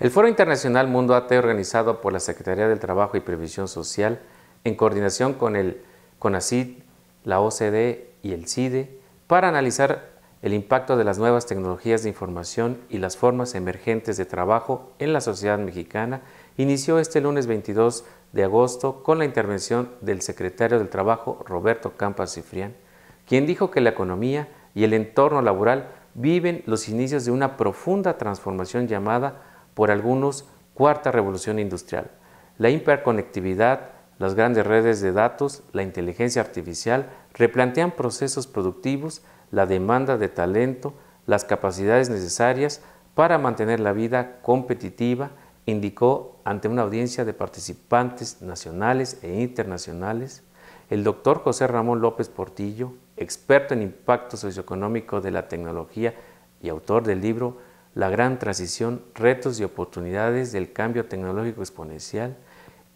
El Foro Internacional Mundo AT, e, organizado por la Secretaría del Trabajo y Previsión Social, en coordinación con el CONACID, la OCDE y el CIDE, para analizar el impacto de las nuevas tecnologías de información y las formas emergentes de trabajo en la sociedad mexicana, inició este lunes 22 de agosto con la intervención del secretario del Trabajo, Roberto Campas Cifrián, quien dijo que la economía y el entorno laboral viven los inicios de una profunda transformación llamada por algunos cuarta revolución industrial. La hiperconectividad, las grandes redes de datos, la inteligencia artificial replantean procesos productivos, la demanda de talento, las capacidades necesarias para mantener la vida competitiva, indicó ante una audiencia de participantes nacionales e internacionales el doctor José Ramón López Portillo, experto en impacto socioeconómico de la tecnología y autor del libro La gran transición, retos y oportunidades del cambio tecnológico exponencial,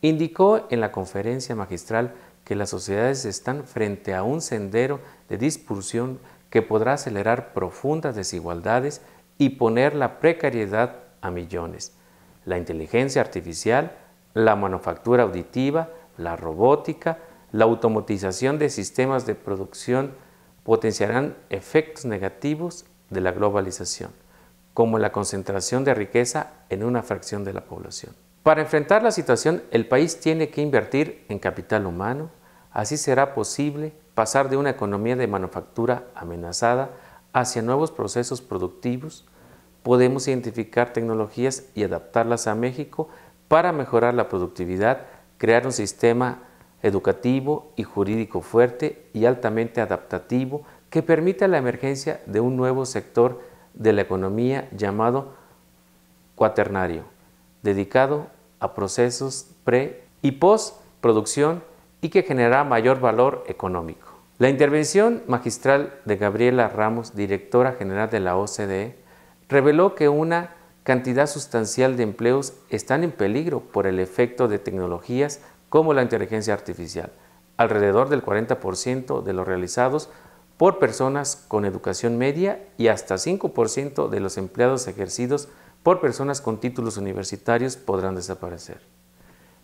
indicó en la conferencia magistral que las sociedades están frente a un sendero de dispersión que podrá acelerar profundas desigualdades y poner la precariedad a millones. La inteligencia artificial, la manufactura auditiva, la robótica, la automatización de sistemas de producción potenciarán efectos negativos de la globalización, como la concentración de riqueza en una fracción de la población. Para enfrentar la situación, el país tiene que invertir en capital humano, así será posible pasar de una economía de manufactura amenazada hacia nuevos procesos productivos, podemos identificar tecnologías y adaptarlas a México para mejorar la productividad, crear un sistema educativo y jurídico fuerte y altamente adaptativo que permita la emergencia de un nuevo sector de la economía llamado cuaternario, dedicado a procesos pre y post producción y que generará mayor valor económico. La intervención magistral de Gabriela Ramos, directora general de la OCDE, reveló que una cantidad sustancial de empleos están en peligro por el efecto de tecnologías como la inteligencia artificial, alrededor del 40% de los realizados por personas con educación media y hasta 5% de los empleados ejercidos por personas con títulos universitarios podrán desaparecer.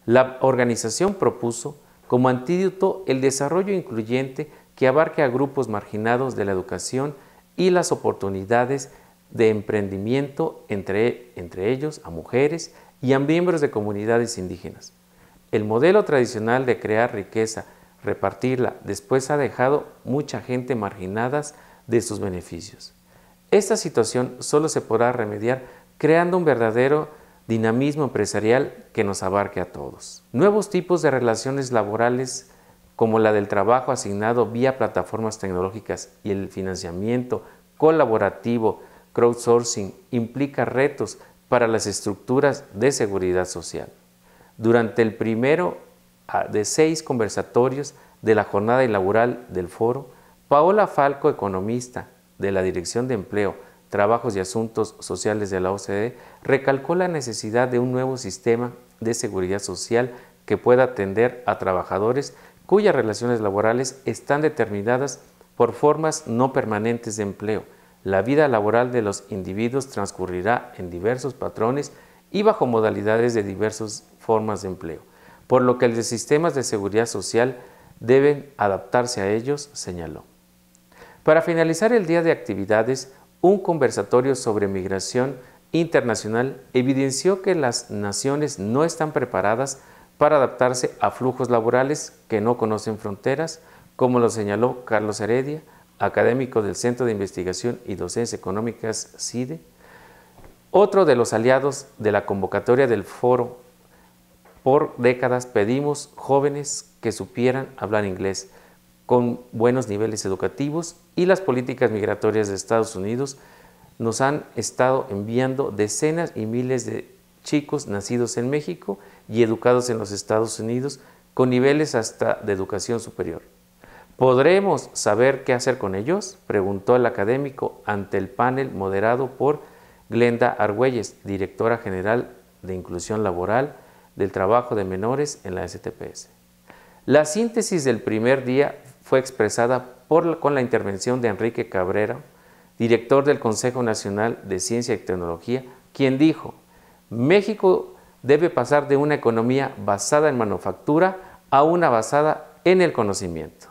La organización propuso como antídoto el desarrollo incluyente que abarque a grupos marginados de la educación y las oportunidades de emprendimiento entre, entre ellos a mujeres y a miembros de comunidades indígenas. El modelo tradicional de crear riqueza, repartirla, después ha dejado mucha gente marginadas de sus beneficios. Esta situación solo se podrá remediar creando un verdadero dinamismo empresarial que nos abarque a todos. Nuevos tipos de relaciones laborales como la del trabajo asignado vía plataformas tecnológicas y el financiamiento colaborativo, crowdsourcing, implica retos para las estructuras de seguridad social durante el primero ah, de seis conversatorios de la jornada laboral del foro, Paola Falco, economista de la Dirección de Empleo, Trabajos y Asuntos Sociales de la OCDE, recalcó la necesidad de un nuevo sistema de seguridad social que pueda atender a trabajadores cuyas relaciones laborales están determinadas por formas no permanentes de empleo. La vida laboral de los individuos transcurrirá en diversos patrones y bajo modalidades de diversos formas de empleo, por lo que los sistemas de seguridad social deben adaptarse a ellos, señaló. Para finalizar el día de actividades, un conversatorio sobre migración internacional evidenció que las naciones no están preparadas para adaptarse a flujos laborales que no conocen fronteras, como lo señaló Carlos Heredia, académico del Centro de Investigación y Docencia Económicas CIDE, otro de los aliados de la convocatoria del Foro por décadas pedimos jóvenes que supieran hablar inglés con buenos niveles educativos y las políticas migratorias de Estados Unidos nos han estado enviando decenas y miles de chicos nacidos en México y educados en los Estados Unidos con niveles hasta de educación superior. ¿Podremos saber qué hacer con ellos? preguntó el académico ante el panel moderado por Glenda Argüelles, directora general de Inclusión Laboral del trabajo de menores en la STPS. La síntesis del primer día fue expresada con la intervención de Enrique Cabrera, director del Consejo Nacional de Ciencia y Tecnología, quien dijo, México debe pasar de una economía basada en manufactura a una basada en el conocimiento.